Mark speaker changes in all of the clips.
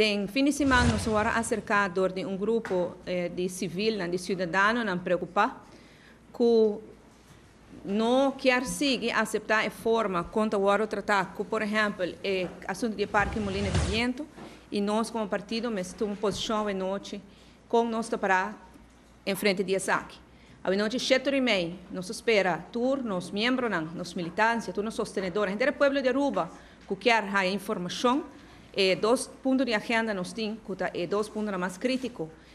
Speaker 1: Den fim de semana, nós vamos acercar de um grupo eh, de civil, de cidadãos, não preocupar, que não quer seguir aceitar a forma contra o outro tratado, por exemplo, o eh, assunto de Parque Molina de Viento, e nós, como partido, estamos em posição de noite com nosso para em frente de ataque. A noite, sete e meia, nos espera, tu, nos membros, nos militantes, todos os sostenedores, gente do povo de Aruba, que quer a informação, E dos punti di agenda nos tin, kuta e dos punto na mas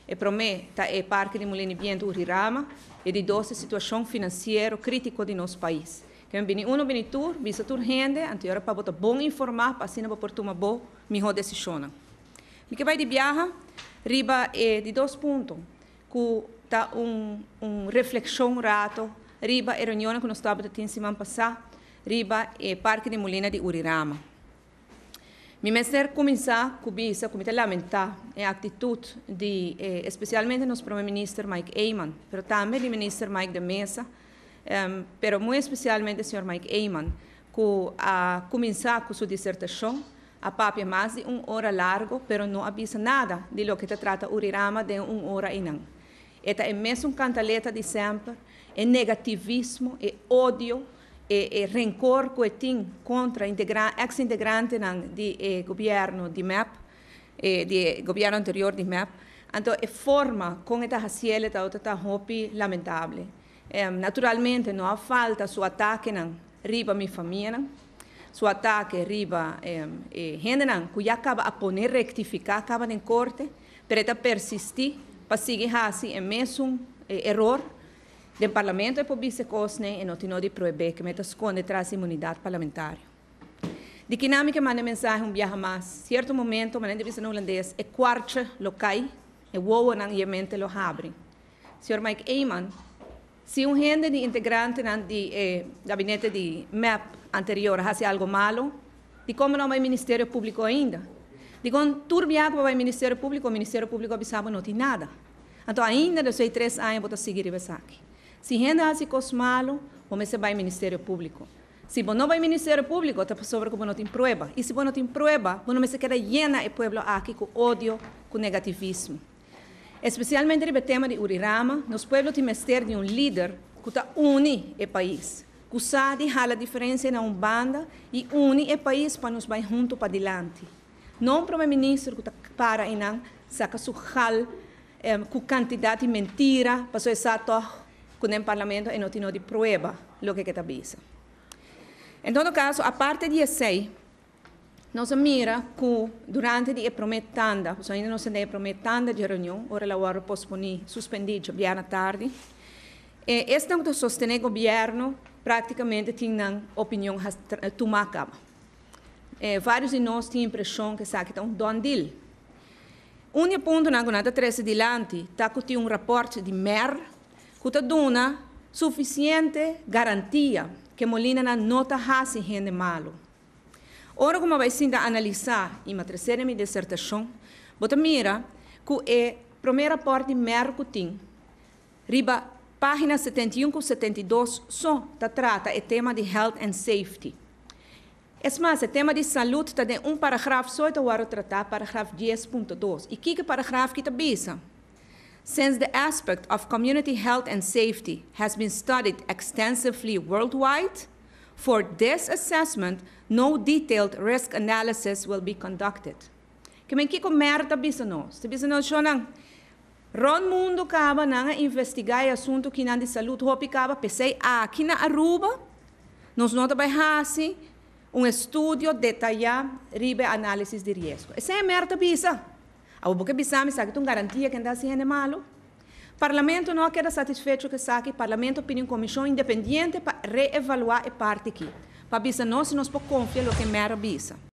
Speaker 1: e pro me ta e parque de Mulini Biento Urirama e di doce situação financeira crítico de nosso país. Que bini uno bini tur, bisa tur rende, anti ora pa bota bom informar, pa sina pa portuma bo, mi ho decisiona. Mi che vai di viaja, riba e di dos punti ku ta un, un reflexion rato, riba e riunione che non stavo da tin semana passata, riba e parque de Mulina di Urirama. Mimeser começar cobiça, comitê lamentar eh, a atitude de, eh, especialmente nosso primeiro-ministro Mike Eyman, mas também do ministro Mike de Mesa, mas um, muito especialmente o senhor Mike Eyman, que a começar com sua dissertação, a papia mais de uma hora largo, mas não avisa nada de lo que se trata o de uma hora e não. Esta é mesmo cantaleta de sempre, é negativismo, e ódio, e, e rencor che tiene contro integra- ex integranti del eh, governo di MEP, eh, del governo anterior di MEP, Então, a forma como está raciela está outra está lamentável. É, naturalmente, não há falta seu ataque não riba minha família, seu ataque riba é, é, gente não, que acaba a poner rectificar, acaba em corte, para persistir, para seguir assim, é mesmo é, erro parlamento parlamentet på vissa e não något de que med att Skåne traz immunitet parlamentar. Dinâmica manda mensagem um viaja mais. Certo momento, mas ainda no holandês, é quarta cai é uou nan iemente lo abrem. Senhor Mike Eyman, se um gente de integrante nan de eh, gabinete de MEP anterior hace algo malo, de como não vai Ministério Público ainda? De quando turbiaco vai Ministério Público, o Ministério Público avisava não tem nada. Então ainda, depois de três anos, para seguir e aqui. Se renda assim cosmalo, como se vai ao Ministério Público. Se você não vai ao Ministério Público, está sobre como não tem prova. E se não tem prova, você não se queda llena o povo aqui com ódio, com negativismo. Especialmente no tema de Urirama, nos pueblos tem mestre de um líder que está une o país. Que sabe jala a diferença na banda e une o país para nos vai junto para adiante. Não um primeiro-ministro que está para e não saca sua jal eh, quantidade de mentira, para sua exato quando o é parlamento não tem de prova o que é está avisa. Em todo caso, a parte 16, nós mira que durante a prometanda, os ainda não se deu prometanda de reunião, ora la hora posponí, já na tarde, e esta que o governo praticamente tinha opinião tomada. Eh, vários de nós tinham a impressão que isso aqui é tá um don deal. Um ponto na gonada 13 de lante, está que um reporte de MER, uma suficiente garantia que Molina não está raça rende malo. Ora, como vai ainda analisar e uma terceira minha dissertação, bota mira que é a primeira parte mercutim, riba página 71 com 72, só tá trata o tema de health and safety. É mais, o é tema de saúde está de um parágrafo só, eu vou tratar parágrafo 10.2. E que, parágrafo que está bisa? Since the aspect of community health and safety has been studied extensively worldwide, for this assessment, no detailed risk analysis will be conducted. Kemenki ko merta bisano. Se bisano shonang ron mundo kaba nanga investigai assunto que nandi salut hopi kaba pesei aqui na Aruba. Nos nota by hasi um estudo detalhado ribe analysis de risco. Essa é merta bisa. Ao porque bisame sabe que garantia que anda assim é malo. Parlamento não queda satisfeito que sabe, Parlamento pediu comissão independente para reevaluar a parte aqui. Para bisa nós, nós podemos confiar no que é mera bisa.